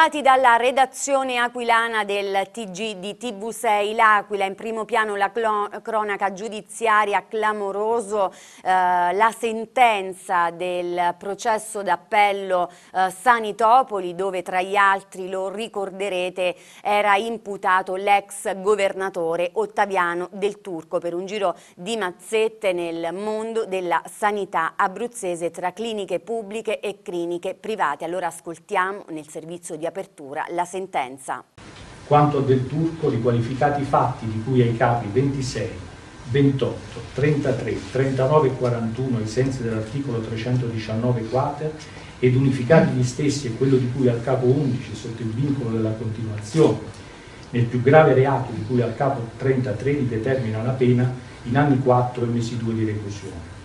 Trovati dalla redazione aquilana del TG di TV6 L'Aquila, in primo piano la cronaca giudiziaria clamoroso, eh, la sentenza del processo d'appello eh, Sanitopoli dove tra gli altri, lo ricorderete, era imputato l'ex governatore Ottaviano del Turco per un giro di mazzette nel mondo della sanità abruzzese tra cliniche pubbliche e cliniche private. Allora ascoltiamo nel servizio di apertura la sentenza. Quanto del Turco, i fatti di cui ai capi 26, 28, 33, 39 e 41 ai sensi dell'articolo 319 quater ed unificati gli stessi e quello di cui al capo 11 sotto il vincolo della continuazione nel più grave reato di cui al capo 33 determina la pena in anni 4 e mesi 2 di reclusione.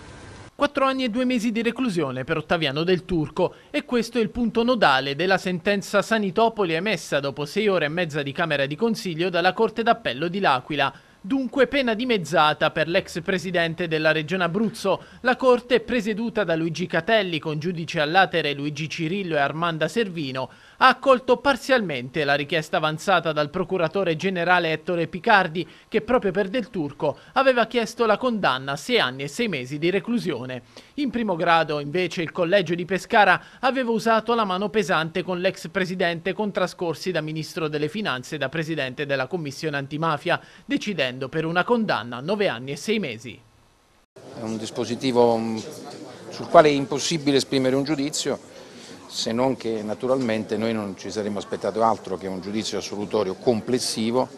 Quattro anni e due mesi di reclusione per Ottaviano del Turco e questo è il punto nodale della sentenza Sanitopoli emessa dopo sei ore e mezza di Camera di Consiglio dalla Corte d'Appello di L'Aquila. Dunque pena dimezzata per l'ex presidente della Regione Abruzzo. La Corte, presieduta da Luigi Catelli con giudice all'atere Luigi Cirillo e Armanda Servino, ha accolto parzialmente la richiesta avanzata dal procuratore generale Ettore Picardi che proprio per Del Turco aveva chiesto la condanna a sei anni e sei mesi di reclusione. In primo grado invece il collegio di Pescara aveva usato la mano pesante con l'ex presidente con trascorsi da ministro delle finanze e da presidente della commissione antimafia decidendo per una condanna a nove anni e sei mesi. È un dispositivo mm, sul quale è impossibile esprimere un giudizio se non che naturalmente noi non ci saremmo aspettato altro che un giudizio assolutorio complessivo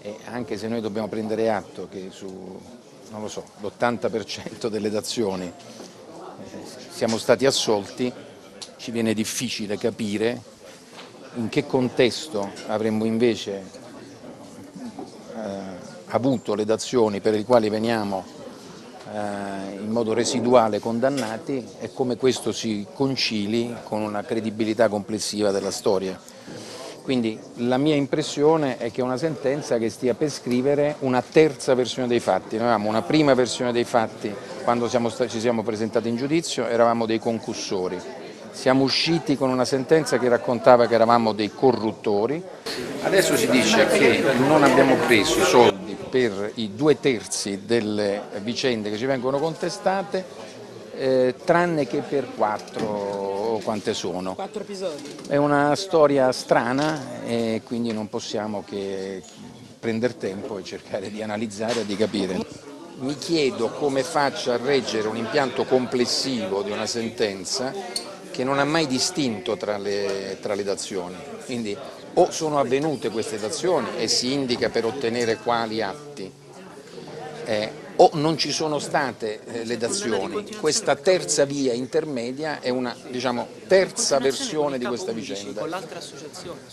e anche se noi dobbiamo prendere atto che su non lo so, l'80% delle dazioni eh, siamo stati assolti, ci viene difficile capire in che contesto avremmo invece eh, avuto le dazioni per le quali veniamo eh, in modo residuale condannati e come questo si concili con una credibilità complessiva della storia. Quindi la mia impressione è che è una sentenza che stia per scrivere una terza versione dei fatti. Noi avevamo una prima versione dei fatti quando siamo ci siamo presentati in giudizio, eravamo dei concussori. Siamo usciti con una sentenza che raccontava che eravamo dei corruttori. Adesso si dice che non abbiamo preso soldi per i due terzi delle vicende che ci vengono contestate, eh, tranne che per quattro, quante sono. Quattro episodi. È una storia strana e quindi non possiamo che prendere tempo e cercare di analizzare e di capire. Mi chiedo come faccia a reggere un impianto complessivo di una sentenza che non ha mai distinto tra le, tra le dazioni. Quindi o sono avvenute queste dazioni e si indica per ottenere quali atti, eh, o non ci sono state eh, le dazioni. Questa terza via intermedia è una diciamo, terza versione di questa vicenda,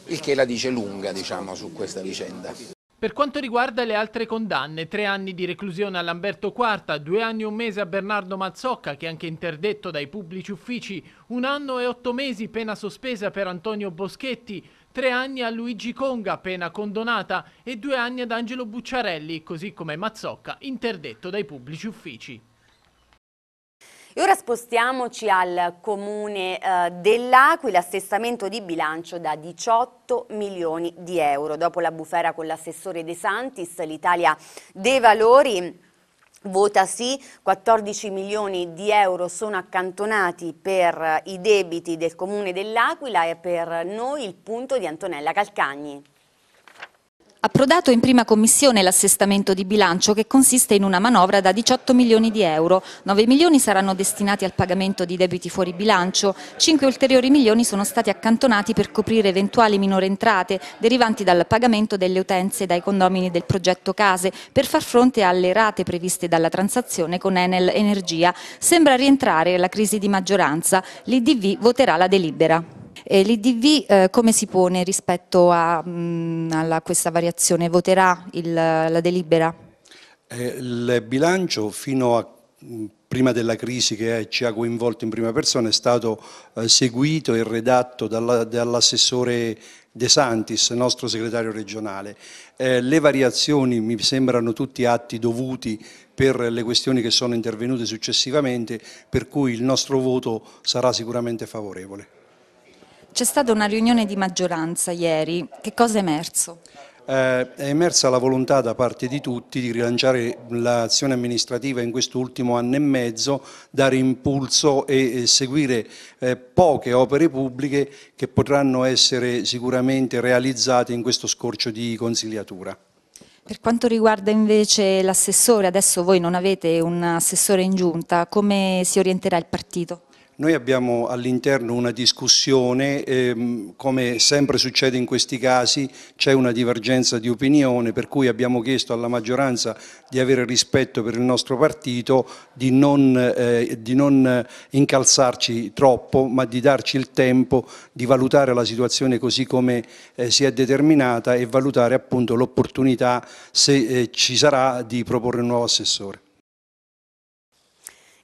il che la dice lunga diciamo, su questa vicenda. Per quanto riguarda le altre condanne, tre anni di reclusione a Lamberto Quarta, due anni e un mese a Bernardo Mazzocca, che è anche interdetto dai pubblici uffici, un anno e otto mesi pena sospesa per Antonio Boschetti, tre anni a Luigi Conga, pena condonata, e due anni ad Angelo Bucciarelli, così come Mazzocca, interdetto dai pubblici uffici. E ora spostiamoci al comune eh, dell'Aquila, assestamento di bilancio da 18 milioni di euro. Dopo la bufera con l'assessore De Santis, l'Italia dei Valori Vota sì, 14 milioni di euro sono accantonati per eh, i debiti del comune dell'Aquila e per noi il punto di Antonella Calcagni. Approdato in prima commissione l'assestamento di bilancio che consiste in una manovra da 18 milioni di euro, 9 milioni saranno destinati al pagamento di debiti fuori bilancio, 5 ulteriori milioni sono stati accantonati per coprire eventuali minore entrate derivanti dal pagamento delle utenze dai condomini del progetto Case per far fronte alle rate previste dalla transazione con Enel Energia. Sembra rientrare la crisi di maggioranza, l'IDV voterà la delibera. L'IDV eh, come si pone rispetto a mh, mm, alla, questa variazione? Voterà il, la delibera? Eh, il bilancio fino a mm, prima della crisi che ci ha coinvolto in prima persona è stato eh, seguito e redatto dall'assessore dall De Santis, nostro segretario regionale. Eh, le variazioni mi sembrano tutti atti dovuti per le questioni che sono intervenute successivamente, per cui il nostro voto sarà sicuramente favorevole. C'è stata una riunione di maggioranza ieri, che cosa è emerso? Eh, è emersa la volontà da parte di tutti di rilanciare l'azione amministrativa in questo ultimo anno e mezzo, dare impulso e, e seguire eh, poche opere pubbliche che potranno essere sicuramente realizzate in questo scorcio di consigliatura. Per quanto riguarda invece l'assessore, adesso voi non avete un assessore in giunta, come si orienterà il partito? Noi abbiamo all'interno una discussione, ehm, come sempre succede in questi casi c'è una divergenza di opinione per cui abbiamo chiesto alla maggioranza di avere rispetto per il nostro partito, di non, eh, di non incalzarci troppo ma di darci il tempo di valutare la situazione così come eh, si è determinata e valutare appunto l'opportunità se eh, ci sarà di proporre un nuovo assessore.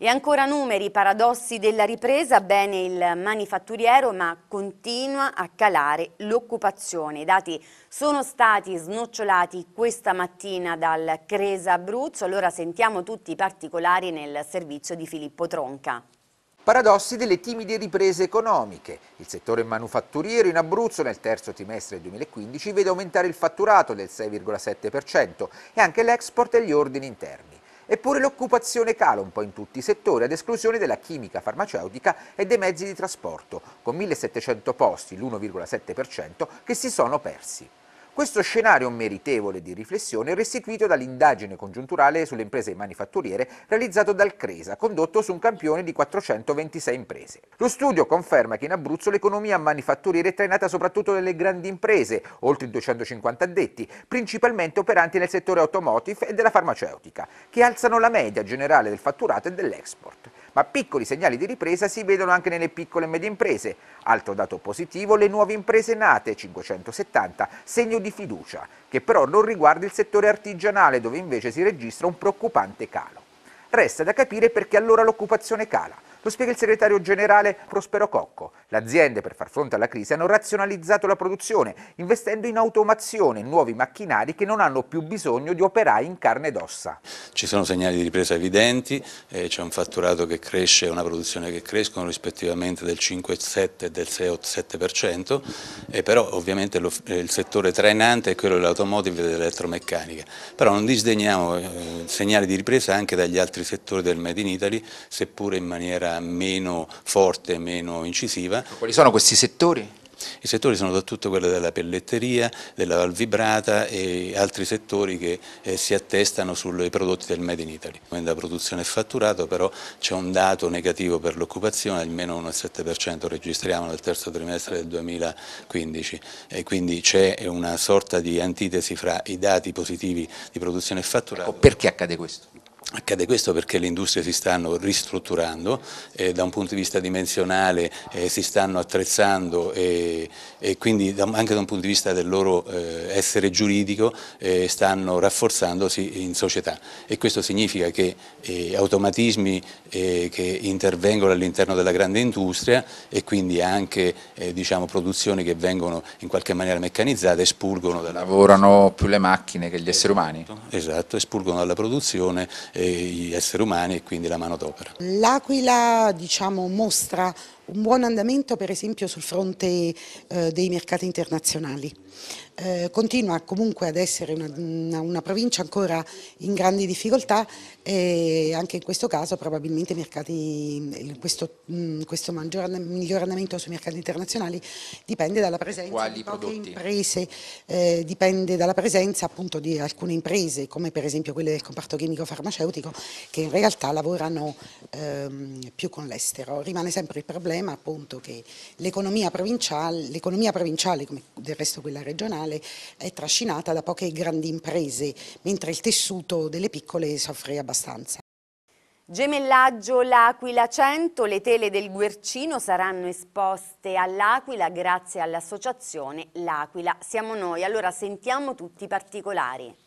E ancora numeri, paradossi della ripresa, bene il manifatturiero ma continua a calare l'occupazione. I dati sono stati snocciolati questa mattina dal Cresa Abruzzo, allora sentiamo tutti i particolari nel servizio di Filippo Tronca. Paradossi delle timide riprese economiche. Il settore manufatturiero in Abruzzo nel terzo trimestre 2015 vede aumentare il fatturato del 6,7% e anche l'export e gli ordini interni. Eppure l'occupazione cala un po' in tutti i settori, ad esclusione della chimica farmaceutica e dei mezzi di trasporto, con 1.700 posti, l'1,7%, che si sono persi. Questo scenario meritevole di riflessione è restituito dall'indagine congiunturale sulle imprese manifatturiere realizzato dal Cresa, condotto su un campione di 426 imprese. Lo studio conferma che in Abruzzo l'economia manifatturiera è trainata soprattutto dalle grandi imprese, oltre 250 addetti, principalmente operanti nel settore automotive e della farmaceutica, che alzano la media generale del fatturato e dell'export ma piccoli segnali di ripresa si vedono anche nelle piccole e medie imprese. Altro dato positivo, le nuove imprese nate, 570, segno di fiducia, che però non riguarda il settore artigianale dove invece si registra un preoccupante calo. Resta da capire perché allora l'occupazione cala. Lo spiega il segretario generale Prospero Cocco. Le aziende, per far fronte alla crisi, hanno razionalizzato la produzione, investendo in automazione, in nuovi macchinari che non hanno più bisogno di operai in carne ed ossa. Ci sono segnali di ripresa evidenti, eh, c'è un fatturato che cresce e una produzione che crescono rispettivamente del 5,7 e del 6,7%, e però ovviamente lo, eh, il settore trainante è quello dell'automotive e dell'elettromeccanica. Però non disdegniamo eh, segnale di ripresa anche dagli altri settori del Made in Italy, seppure in maniera meno forte, meno incisiva. Quali sono questi settori? I settori sono soprattutto quello della pelletteria, della valvibrata e altri settori che eh, si attestano sui prodotti del Made in Italy. Da produzione e fatturato però c'è un dato negativo per l'occupazione, almeno 1,7% registriamo nel terzo trimestre del 2015 e quindi c'è una sorta di antitesi fra i dati positivi di produzione e fatturato. Ecco, perché accade questo? Accade questo perché le industrie si stanno ristrutturando, eh, da un punto di vista dimensionale eh, si stanno attrezzando e, e quindi da, anche da un punto di vista del loro eh, essere giuridico eh, stanno rafforzandosi in società e questo significa che eh, automatismi eh, che intervengono all'interno della grande industria e quindi anche diciamo, produzioni che vengono in qualche maniera meccanizzate espulgono dalla Lavorano più le macchine che gli esatto, esseri umani. Esatto, espulgono dalla produzione gli esseri umani e quindi la manodopera. L'Aquila diciamo, mostra un buon andamento per esempio sul fronte eh, dei mercati internazionali eh, continua comunque ad essere una, una, una, provincia ancora in grandi difficoltà e anche in questo caso probabilmente mercati, questo, mm, questo maggior, miglioramento sui mercati internazionali dipende dalla presenza Quali di poche prodotti? imprese, eh, dipende dalla presenza appunto di alcune imprese come per esempio quelle del comparto chimico farmaceutico che in realtà lavorano ehm, più con l'estero. Rimane sempre il problema appunto che l'economia provinciale, provinciale come del resto quella regionale, è trascinata da poche grandi imprese, mentre il tessuto delle piccole soffre abbastanza. Gemellaggio L'Aquila 100, le tele del Guercino saranno esposte all'Aquila grazie all'associazione L'Aquila. Siamo noi, allora sentiamo tutti i particolari.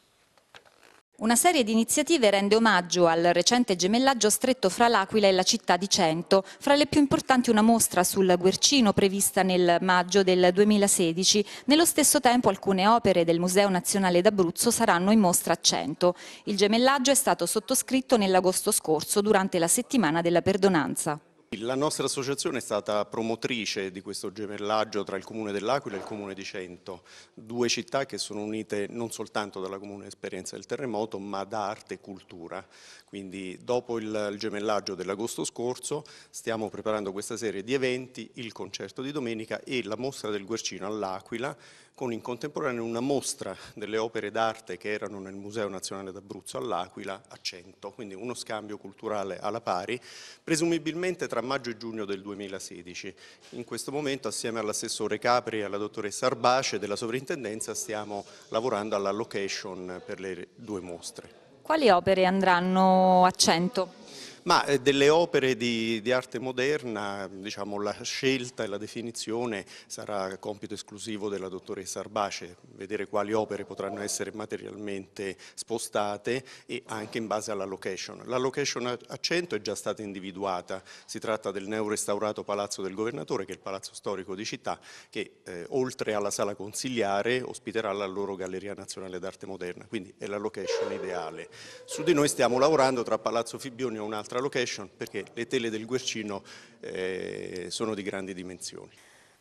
Una serie di iniziative rende omaggio al recente gemellaggio stretto fra l'Aquila e la città di Cento, fra le più importanti una mostra sul Guercino prevista nel maggio del 2016. Nello stesso tempo alcune opere del Museo Nazionale d'Abruzzo saranno in mostra a Cento. Il gemellaggio è stato sottoscritto nell'agosto scorso durante la settimana della perdonanza. La nostra associazione è stata promotrice di questo gemellaggio tra il comune dell'Aquila e il comune di Cento, due città che sono unite non soltanto dalla comune esperienza del terremoto ma da arte e cultura. Quindi dopo il gemellaggio dell'agosto scorso stiamo preparando questa serie di eventi, il concerto di domenica e la mostra del Guercino all'Aquila con in contemporanea una mostra delle opere d'arte che erano nel Museo Nazionale d'Abruzzo all'Aquila a Cento, quindi uno scambio culturale alla pari, presumibilmente tra maggio e giugno del 2016. In questo momento assieme all'assessore Capri e alla dottoressa Arbace della sovrintendenza stiamo lavorando alla location per le due mostre. Quali opere andranno a cento ma eh, delle opere di, di arte moderna, diciamo, la scelta e la definizione sarà compito esclusivo della dottoressa Arbace, vedere quali opere potranno essere materialmente spostate e anche in base alla location. La location a Cento è già stata individuata, si tratta del neorestaurato Palazzo del Governatore, che è il palazzo storico di città, che eh, oltre alla sala consigliare ospiterà la loro Galleria Nazionale d'Arte Moderna, quindi è la location ideale. Su di noi stiamo lavorando tra Palazzo Fibbioni e un'altra nostra location perché le tele del Guercino eh, sono di grandi dimensioni.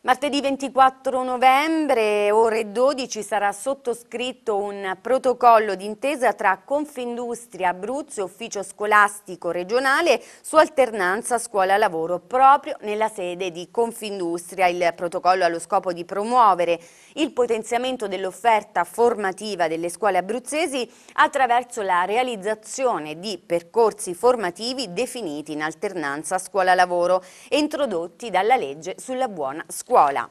Martedì 24 novembre, ore 12, sarà sottoscritto un protocollo d'intesa tra Confindustria Abruzzo e Ufficio Scolastico Regionale su alternanza scuola-lavoro proprio nella sede di Confindustria. Il protocollo ha lo scopo di promuovere il potenziamento dell'offerta formativa delle scuole abruzzesi attraverso la realizzazione di percorsi formativi definiti in alternanza scuola-lavoro e introdotti dalla legge sulla buona scuola scuola.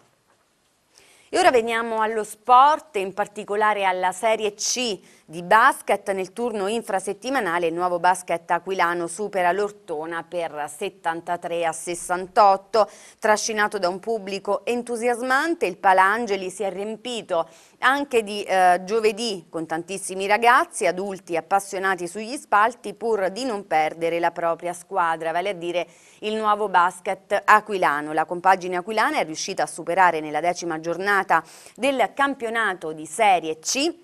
E ora veniamo allo sport, in particolare alla Serie C di basket. Nel turno infrasettimanale il nuovo basket aquilano supera l'Ortona per 73 a 68. Trascinato da un pubblico entusiasmante, il Palangeli si è riempito anche di eh, giovedì con tantissimi ragazzi, adulti appassionati sugli spalti pur di non perdere la propria squadra, vale a dire il nuovo basket aquilano. La compagine aquilana è riuscita a superare nella decima giornata del campionato di Serie C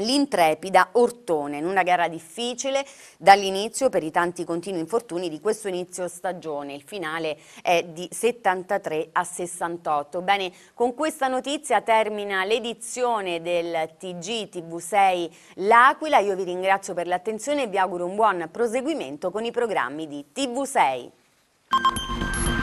L'intrepida Ortone, in una gara difficile dall'inizio per i tanti continui infortuni di questo inizio stagione, il finale è di 73 a 68. Bene, con questa notizia termina l'edizione del TG TV6 L'Aquila, io vi ringrazio per l'attenzione e vi auguro un buon proseguimento con i programmi di TV6.